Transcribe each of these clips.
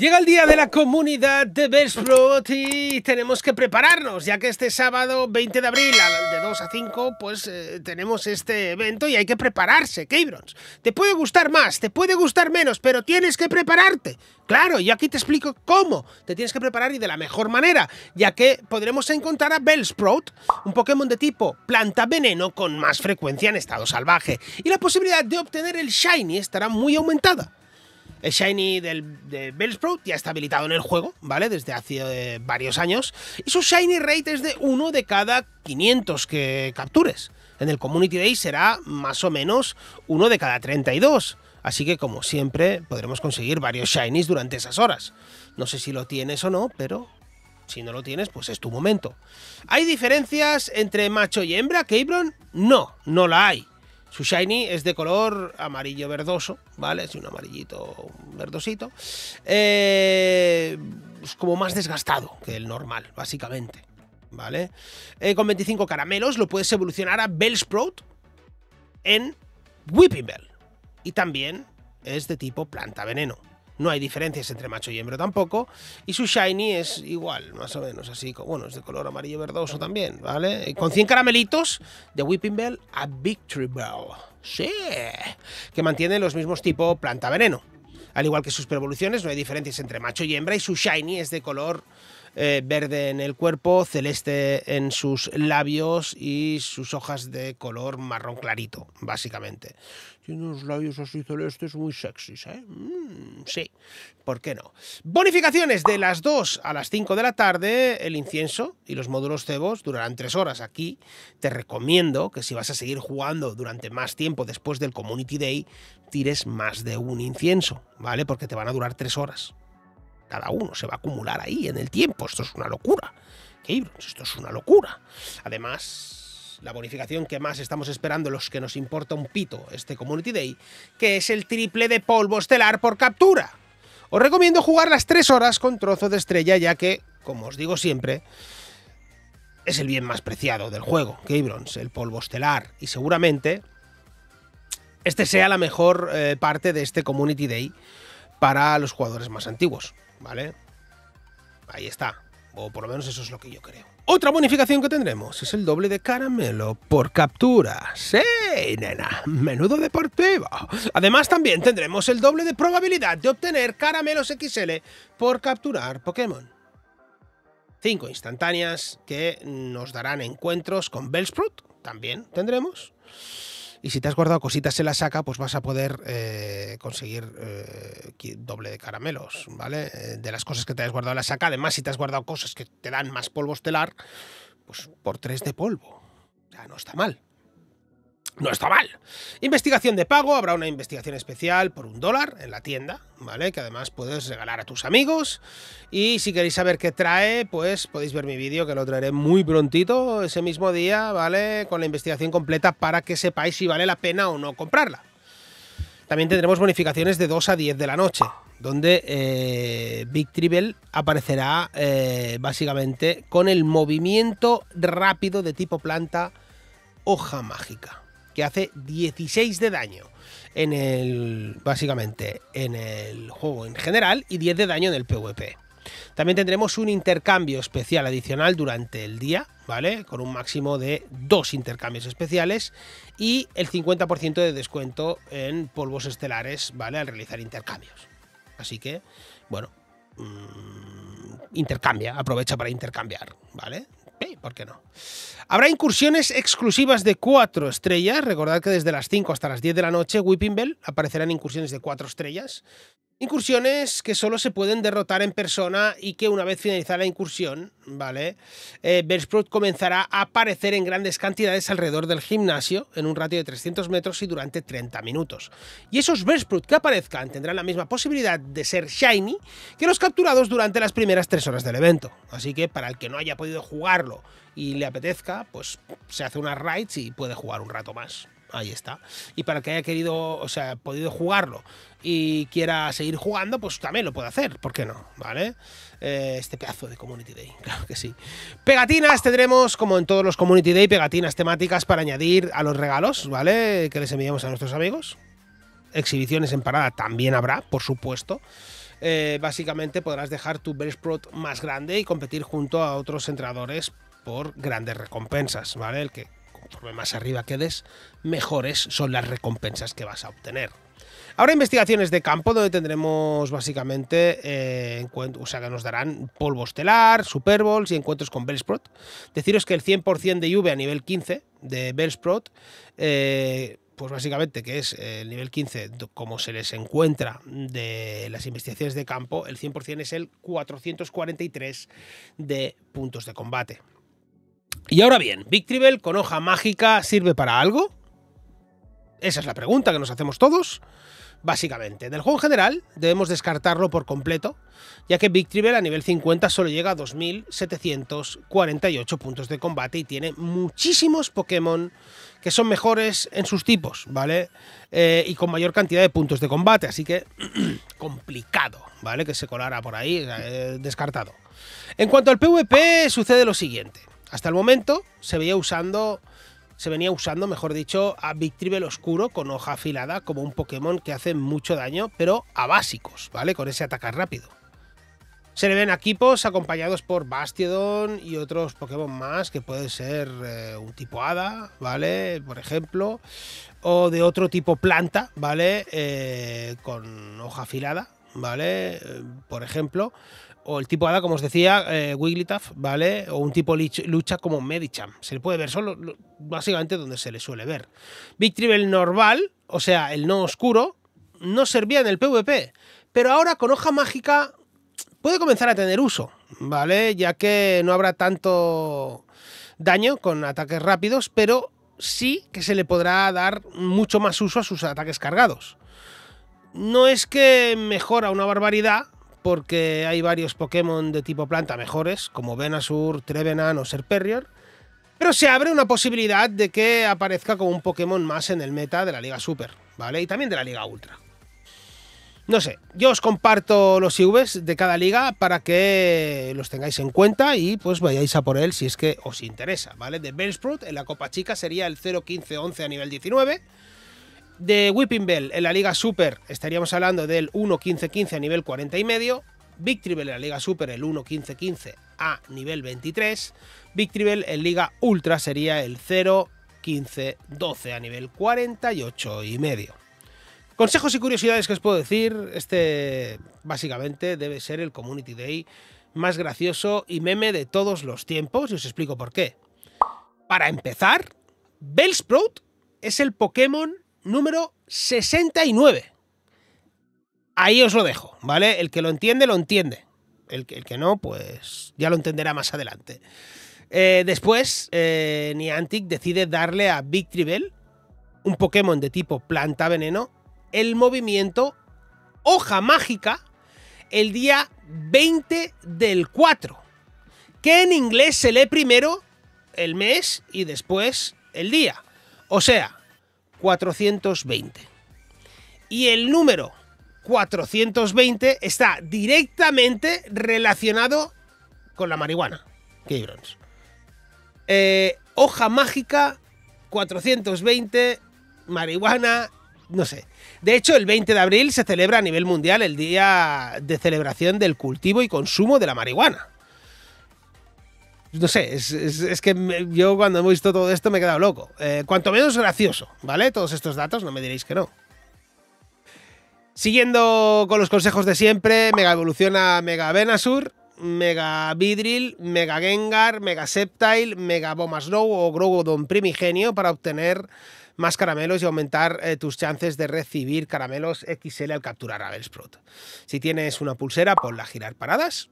Llega el día de la comunidad de Bellsprout y tenemos que prepararnos, ya que este sábado 20 de abril, de 2 a 5, pues eh, tenemos este evento y hay que prepararse, Keybrons. Te puede gustar más, te puede gustar menos, pero tienes que prepararte. Claro, y aquí te explico cómo. Te tienes que preparar y de la mejor manera, ya que podremos encontrar a Bellsprout, un Pokémon de tipo planta veneno con más frecuencia en estado salvaje. Y la posibilidad de obtener el Shiny estará muy aumentada. El Shiny del, de Bellsprout ya está habilitado en el juego, ¿vale? Desde hace eh, varios años. Y su Shiny Rate es de uno de cada 500 que captures. En el Community Day será más o menos uno de cada 32. Así que, como siempre, podremos conseguir varios Shinies durante esas horas. No sé si lo tienes o no, pero si no lo tienes, pues es tu momento. ¿Hay diferencias entre macho y hembra, Cabron? No, no la hay. Su shiny es de color amarillo verdoso, ¿vale? Es un amarillito verdosito. Eh, es como más desgastado que el normal, básicamente. ¿Vale? Eh, con 25 caramelos lo puedes evolucionar a Bellsprout en Whipping Bell. Y también es de tipo planta veneno no hay diferencias entre macho y hembra tampoco, y su shiny es igual, más o menos así, bueno, es de color amarillo verdoso también, ¿vale? Eh, con 100 caramelitos de Whipping Bell a Victory Bell, sí, que mantiene los mismos tipo planta veneno. Al igual que sus prevoluciones, no hay diferencias entre macho y hembra y su shiny es de color eh, verde en el cuerpo, celeste en sus labios y sus hojas de color marrón clarito, básicamente. Tiene unos labios así celestes muy sexys, ¿eh? Mm, sí, ¿por qué no? Bonificaciones de las 2 a las 5 de la tarde. El incienso y los módulos cebos durarán 3 horas aquí. Te recomiendo que si vas a seguir jugando durante más tiempo después del Community Day, tires más de un incienso, ¿vale? Porque te van a durar 3 horas cada uno se va a acumular ahí en el tiempo. Esto es una locura. Pues esto es una locura. Además, la bonificación que más estamos esperando, los que nos importa un pito este Community Day, que es el triple de polvo estelar por captura. Os recomiendo jugar las 3 horas con trozo de estrella, ya que, como os digo siempre, es el bien más preciado del juego, Keybrons, pues el polvo estelar. Y seguramente este sea la mejor eh, parte de este Community Day para los jugadores más antiguos. ¿vale? Ahí está. O por lo menos eso es lo que yo creo. Otra bonificación que tendremos es el doble de caramelo por captura. ¡Sí, nena! ¡Menudo deportivo! Además, también tendremos el doble de probabilidad de obtener caramelos XL por capturar Pokémon. Cinco instantáneas que nos darán encuentros con Bellsprout. También tendremos y si te has guardado cositas en la saca, pues vas a poder eh, conseguir eh, doble de caramelos, ¿vale? Eh, de las cosas que te has guardado en la saca, además si te has guardado cosas que te dan más polvo estelar, pues por tres de polvo. Ya no está mal. No está mal. Investigación de pago, habrá una investigación especial por un dólar en la tienda, ¿vale? Que además puedes regalar a tus amigos. Y si queréis saber qué trae, pues podéis ver mi vídeo que lo traeré muy prontito, ese mismo día, ¿vale? Con la investigación completa para que sepáis si vale la pena o no comprarla. También tendremos bonificaciones de 2 a 10 de la noche, donde eh, Big Tribble aparecerá eh, básicamente con el movimiento rápido de tipo planta hoja mágica que hace 16 de daño en el. básicamente en el juego en general y 10 de daño en el PvP. También tendremos un intercambio especial adicional durante el día, ¿vale? Con un máximo de dos intercambios especiales y el 50% de descuento en polvos estelares, ¿vale? Al realizar intercambios. Así que, bueno, mm, intercambia, aprovecha para intercambiar, ¿vale? ¿Por qué no? Habrá incursiones exclusivas de cuatro estrellas. Recordad que desde las 5 hasta las 10 de la noche, Whipping Bell, aparecerán incursiones de cuatro estrellas. Incursiones que solo se pueden derrotar en persona y que una vez finalizada la incursión, ¿vale? Eh, comenzará a aparecer en grandes cantidades alrededor del gimnasio en un ratio de 300 metros y durante 30 minutos. Y esos Bersprut que aparezcan tendrán la misma posibilidad de ser shiny que los capturados durante las primeras 3 horas del evento. Así que para el que no haya podido jugarlo y le apetezca, pues se hace unas raids y puede jugar un rato más. Ahí está. Y para el que haya querido, o sea, podido jugarlo y quiera seguir jugando, pues también lo puede hacer, ¿por qué no? ¿Vale? Eh, este pedazo de Community Day, claro que sí. Pegatinas tendremos, como en todos los Community Day, pegatinas temáticas para añadir a los regalos, ¿vale? Que les enviamos a nuestros amigos. Exhibiciones en parada también habrá, por supuesto. Eh, básicamente podrás dejar tu bear más grande y competir junto a otros entrenadores por grandes recompensas, ¿vale? El que conforme más arriba quedes, mejores son las recompensas que vas a obtener. Ahora investigaciones de campo donde tendremos básicamente, eh, o sea, que nos darán polvo estelar, Super Bowls y encuentros con Bellsprot. Deciros que el 100% de lluvia a nivel 15 de Bellsprot, eh, pues básicamente que es eh, el nivel 15 como se les encuentra de las investigaciones de campo, el 100% es el 443 de puntos de combate. Y ahora bien, Victribel con hoja mágica sirve para algo? Esa es la pregunta que nos hacemos todos. Básicamente, del juego en general debemos descartarlo por completo, ya que Victribel a nivel 50 solo llega a 2.748 puntos de combate y tiene muchísimos Pokémon que son mejores en sus tipos, ¿vale? Eh, y con mayor cantidad de puntos de combate, así que complicado, ¿vale? Que se colara por ahí, eh, descartado. En cuanto al PvP, sucede lo siguiente. Hasta el momento se veía usando se venía usando, mejor dicho, a Victreebel Oscuro con hoja afilada como un Pokémon que hace mucho daño, pero a básicos, ¿vale? Con ese atacar rápido. Se le ven equipos acompañados por Bastiodon y otros Pokémon más, que puede ser eh, un tipo hada, ¿vale? Por ejemplo, o de otro tipo planta, ¿vale? Eh, con hoja afilada, ¿vale? Eh, por ejemplo o el tipo Ada, como os decía, eh, Wigglytuff, ¿vale? O un tipo lucha como Medicham. Se le puede ver solo, básicamente, donde se le suele ver. Victrivel normal, o sea, el no oscuro, no servía en el PvP, pero ahora con hoja mágica puede comenzar a tener uso, ¿vale? Ya que no habrá tanto daño con ataques rápidos, pero sí que se le podrá dar mucho más uso a sus ataques cargados. No es que mejora una barbaridad, porque hay varios Pokémon de tipo planta mejores, como Venasur, Trevenant o Serperior, pero se abre una posibilidad de que aparezca como un Pokémon más en el meta de la Liga Super, ¿vale? Y también de la Liga Ultra. No sé, yo os comparto los IVs de cada liga para que los tengáis en cuenta y pues vayáis a por él si es que os interesa, ¿vale? De Bellsprout en la Copa Chica sería el 0-15-11 a nivel 19, de Whipping Bell en la Liga Super estaríamos hablando del 1-15-15 a nivel 40 y medio. Big en la Liga Super el 1-15-15 a nivel 23. Big en Liga Ultra sería el 0-15-12 a nivel 48 y medio. Consejos y curiosidades que os puedo decir. Este básicamente debe ser el Community Day más gracioso y meme de todos los tiempos y os explico por qué. Para empezar, Bellsprout es el Pokémon número 69. Ahí os lo dejo, ¿vale? El que lo entiende, lo entiende. El, el que no, pues ya lo entenderá más adelante. Eh, después, eh, Niantic decide darle a Big Tribble, un Pokémon de tipo planta veneno, el movimiento Hoja Mágica el día 20 del 4, que en inglés se lee primero el mes y después el día. O sea, 420. Y el número 420 está directamente relacionado con la marihuana. Eh, hoja mágica 420, marihuana, no sé. De hecho, el 20 de abril se celebra a nivel mundial el día de celebración del cultivo y consumo de la marihuana no sé, es, que yo cuando he visto todo esto me he quedado loco. Eh, cuanto menos gracioso, ¿vale? Todos estos datos, no me diréis que no. Siguiendo con los consejos de siempre, Mega Evoluciona Mega Venasur, Mega Vidril, Mega Gengar, Mega Septile, Mega Bomasnow o Grogodon Primigenio para obtener más caramelos y aumentar eh, tus chances de recibir caramelos XL al capturar a Bellsprout. Si tienes una pulsera, ponla a girar paradas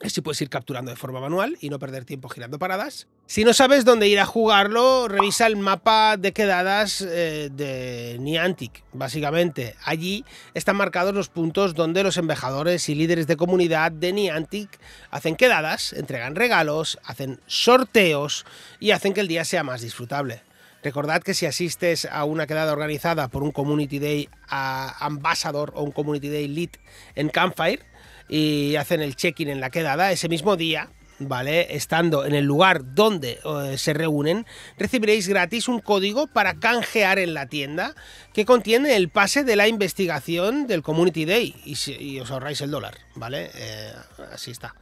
Así puedes ir capturando de forma manual y no perder tiempo girando paradas. Si no sabes dónde ir a jugarlo, revisa el mapa de quedadas eh, de Niantic, básicamente. Allí están marcados los puntos donde los embajadores y líderes de comunidad de Niantic hacen quedadas, entregan regalos, hacen sorteos y hacen que el día sea más disfrutable. Recordad que si asistes a una quedada organizada por un Community Day Ambassador o un Community Day Lead en Campfire, y hacen el check-in en la quedada ese mismo día, ¿vale? Estando en el lugar donde eh, se reúnen, recibiréis gratis un código para canjear en la tienda que contiene el pase de la investigación del Community Day y, os ahorráis el dólar, ¿vale? Eh, así está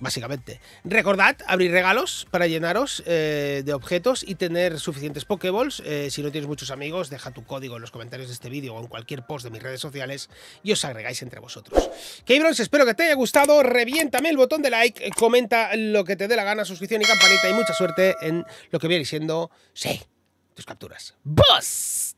básicamente. Recordad abrir regalos para llenaros eh, de objetos y tener suficientes Pokéballs. Eh, si no tienes muchos amigos, deja tu código en los comentarios de este vídeo o en cualquier post de mis redes sociales y os agregáis entre vosotros. Keybrons, espero que te haya gustado. Reviéntame el botón de like, eh, comenta lo que te dé la gana, suscripción y campanita y mucha suerte en lo que viene siendo, sí, tus capturas. ¡Boss!